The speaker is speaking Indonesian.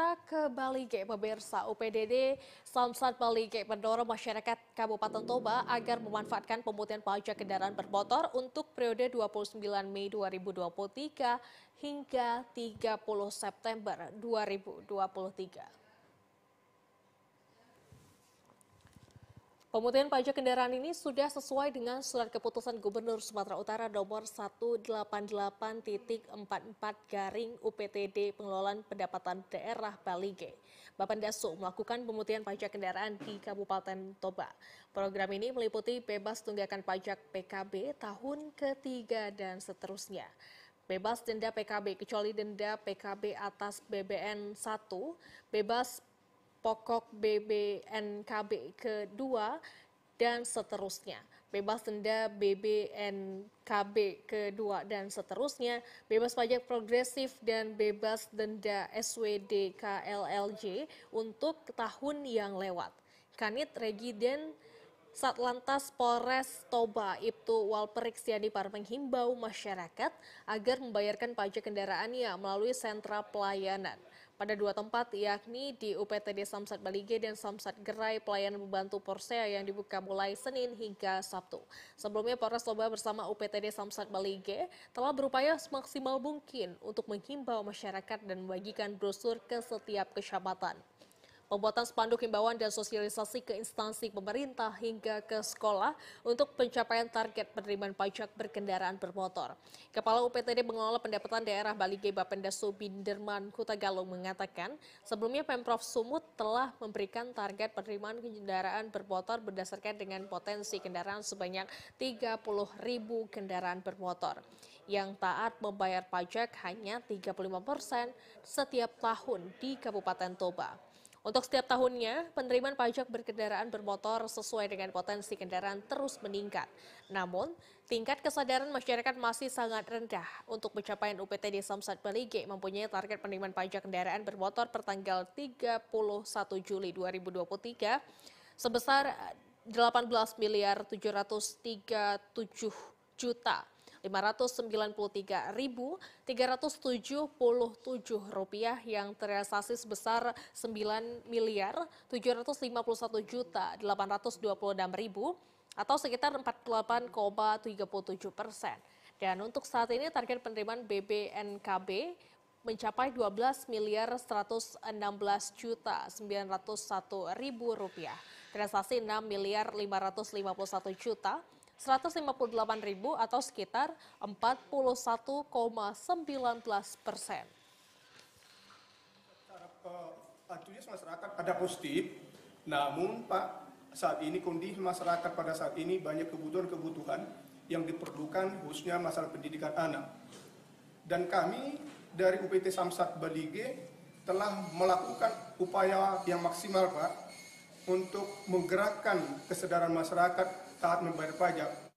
Kita ke Bali G, pemirsa UPDD Samsat Bali mendorong masyarakat Kabupaten Toba agar memanfaatkan pemutihan pajak kendaraan bermotor untuk periode 29 Mei 2023 hingga 30 September 2023. Pemutihan pajak kendaraan ini sudah sesuai dengan surat keputusan Gubernur Sumatera Utara nomor 188.44 garing UPTD Pengelolaan Pendapatan Daerah Balige. Bapak Dasu melakukan pemutihan pajak kendaraan di Kabupaten Toba. Program ini meliputi bebas tunggakan pajak PKB tahun ketiga dan seterusnya bebas denda PKB kecuali denda PKB atas BBN 1, bebas pokok BBNKB kedua dan seterusnya. Bebas denda BBNKB kedua dan seterusnya, bebas pajak progresif dan bebas denda SWD KLLJ untuk tahun yang lewat. Kanit Regiden Satlantas Polres Toba Ibtu Walperik Sianipar menghimbau masyarakat agar membayarkan pajak kendaraannya melalui sentra pelayanan. Pada dua tempat yakni di UPTD Samsat Balige dan Samsat Gerai Pelayanan membantu Porsea yang dibuka mulai Senin hingga Sabtu. Sebelumnya Polres Toba bersama UPTD Samsat Balige telah berupaya semaksimal mungkin untuk menghimbau masyarakat dan membagikan brosur ke setiap kesempatan. Pembuatan spanduk himbauan dan sosialisasi ke instansi pemerintah hingga ke sekolah untuk pencapaian target penerimaan pajak berkendaraan bermotor. Kepala UPTD Pengelola Pendapatan Daerah Bali G Bapenda Subinderman Kuta Galung mengatakan, sebelumnya Pemprov Sumut telah memberikan target penerimaan kendaraan bermotor berdasarkan dengan potensi kendaraan sebanyak 30 ribu kendaraan bermotor yang taat membayar pajak hanya 35 persen setiap tahun di Kabupaten Toba. Untuk setiap tahunnya, penerimaan pajak berkendaraan bermotor sesuai dengan potensi kendaraan terus meningkat. Namun, tingkat kesadaran masyarakat masih sangat rendah. Untuk pencapaian UPT di Samsat Balige mempunyai target penerimaan pajak kendaraan bermotor per pertanggal 31 Juli 2023 sebesar 18 miliar 737 juta 593.377 rupiah yang terrealisasi sebesar 9 miliar 751 juta 826 atau sekitar 48,37 persen. Dan untuk saat ini target penerimaan BBNKB mencapai 12 miliar 116 juta 901 ribu rupiah. Transaksi 6 miliar 551 juta 158.000 atau sekitar 41,19 persen. Artinya eh, masyarakat ada positif, namun Pak saat ini kondisi masyarakat pada saat ini banyak kebutuhan-kebutuhan yang diperlukan khususnya masalah pendidikan anak. Dan kami dari UPT Samsat Balige telah melakukan upaya yang maksimal Pak untuk menggerakkan kesadaran masyarakat साथ में बढ़